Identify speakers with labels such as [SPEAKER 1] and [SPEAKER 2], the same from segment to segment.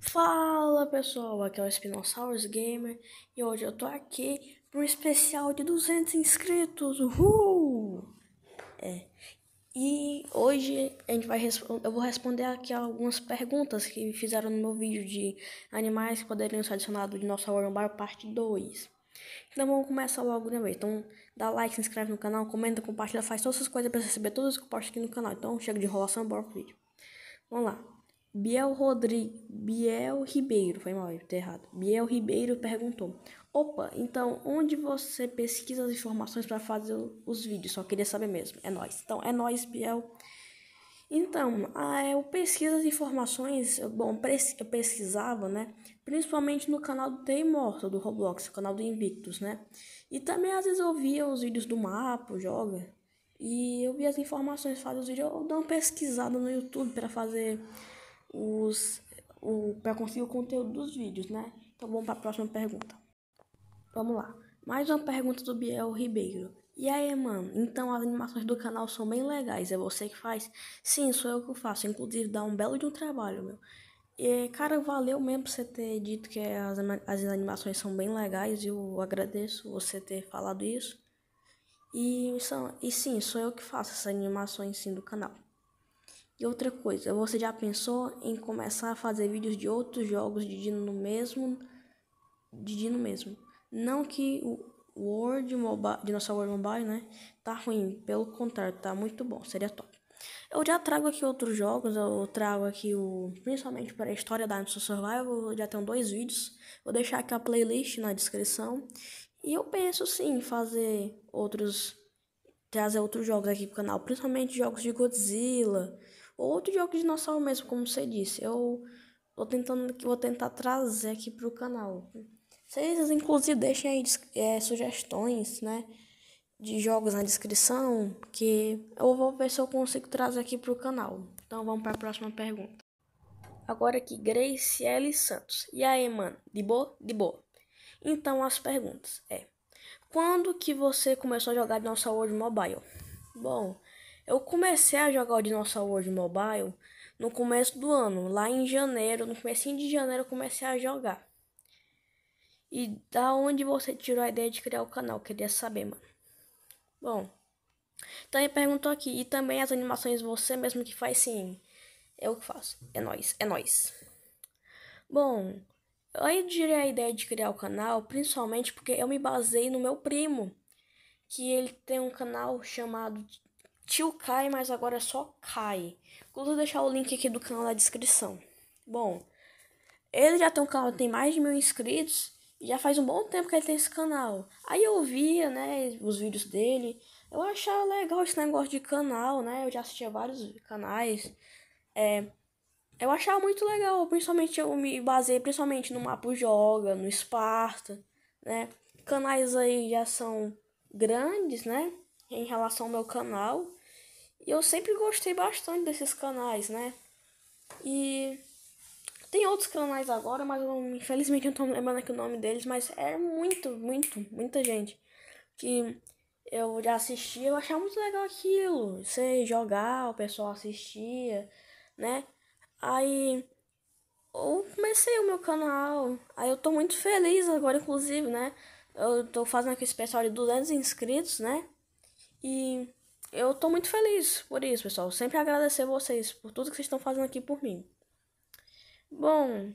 [SPEAKER 1] Fala pessoal, aqui é o Spinosaurus Gamer e hoje eu tô aqui para um especial de 200 inscritos, uhul! É, e hoje a gente vai eu vou responder aqui algumas perguntas que fizeram no meu vídeo de animais que poderiam ser adicionados de nosso Gambar parte 2. Então vamos começar logo de né, vez. Então dá like, se inscreve no canal, comenta, compartilha, faz todas as coisas para receber todas as posto aqui no canal. Então chega de enrolação, bora pro vídeo. Vamos lá. Biel Rodrigo, Biel Ribeiro, foi mal, tá errado. Biel Ribeiro perguntou: "Opa, então onde você pesquisa as informações para fazer os vídeos? Só queria saber mesmo. É nós. Então é nós, Biel. Então, eu pesquiso as informações, bom, eu pesquisava, né? Principalmente no canal do Tem Morto, do Roblox, o canal do Invictus, né? E também às vezes eu via os vídeos do mapa, joga. E eu via as informações, fazia os vídeos, eu dou uma pesquisada no YouTube para fazer os o para conseguir o conteúdo dos vídeos, né? Então vamos para a próxima pergunta. Vamos lá. Mais uma pergunta do Biel Ribeiro. E aí, mano, então as animações do canal são bem legais, é você que faz? Sim, sou eu que faço, inclusive dá um belo de um trabalho, meu. E, cara, valeu mesmo você ter dito que as, as animações são bem legais, eu agradeço você ter falado isso. E, são, e sim, sou eu que faço essas animações sim do canal. E outra coisa, você já pensou em começar a fazer vídeos de outros jogos de Dino mesmo? De Dino mesmo. Não que o World Mobile, Dinosaur World Mobile, né? Tá ruim, pelo contrário, tá muito bom, seria top. Eu já trago aqui outros jogos, eu trago aqui o. Principalmente para a história da Dinosaur Survival, já tenho dois vídeos. Vou deixar aqui a playlist na descrição. E eu penso sim fazer outros. Trazer outros jogos aqui pro canal, principalmente jogos de Godzilla, outro jogo de dinossauro mesmo, como você disse. Eu vou tentando vou tentar trazer aqui pro canal. Vocês, inclusive, deixem aí é, sugestões, né? De jogos na descrição, que eu vou ver se eu consigo trazer aqui pro canal. Então vamos para a próxima pergunta. Agora aqui, L. Santos. E aí, mano? De boa? De boa. Então as perguntas é. Quando que você começou a jogar Dinossauro World Mobile? Bom, eu comecei a jogar o Dinossauro World Mobile no começo do ano, lá em janeiro, no começo de janeiro eu comecei a jogar. E da onde você tirou a ideia de criar o canal? Queria saber, mano. Bom, então ele perguntou aqui, e também as animações você mesmo que faz sim. Eu que faço. É nós, é nós. Bom, eu tirei a ideia de criar o canal, principalmente porque eu me basei no meu primo, que ele tem um canal chamado Tio Kai, mas agora é só Kai. Vou deixar o link aqui do canal na descrição. Bom, ele já tem um canal, tem mais de mil inscritos. E já faz um bom tempo que ele tem esse canal. Aí eu via, né, os vídeos dele. Eu achava legal esse negócio de canal, né? Eu já assistia vários canais. É, eu achava muito legal, principalmente eu me baseei principalmente no Mapo Joga, no Esparta, né? Canais aí já são grandes, né? Em relação ao meu canal. E eu sempre gostei bastante desses canais, né? E tem outros canais agora, mas eu, infelizmente eu não tô lembrando aqui o nome deles, mas é muito, muito, muita gente que eu já assistia, eu achava muito legal aquilo. Você jogar, o pessoal assistia, né? Aí eu comecei o meu canal. Aí eu tô muito feliz agora, inclusive, né? Eu tô fazendo aqui esse pessoal de 200 inscritos, né? E eu tô muito feliz por isso, pessoal. Sempre agradecer vocês por tudo que vocês estão fazendo aqui por mim. Bom,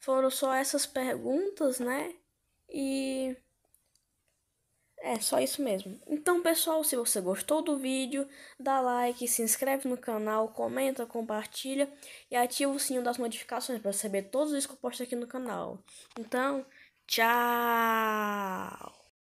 [SPEAKER 1] foram só essas perguntas, né? E é só isso mesmo. Então, pessoal, se você gostou do vídeo, dá like, se inscreve no canal, comenta, compartilha e ativa o sininho das notificações para receber todos os que eu posto aqui no canal. Então, tchau.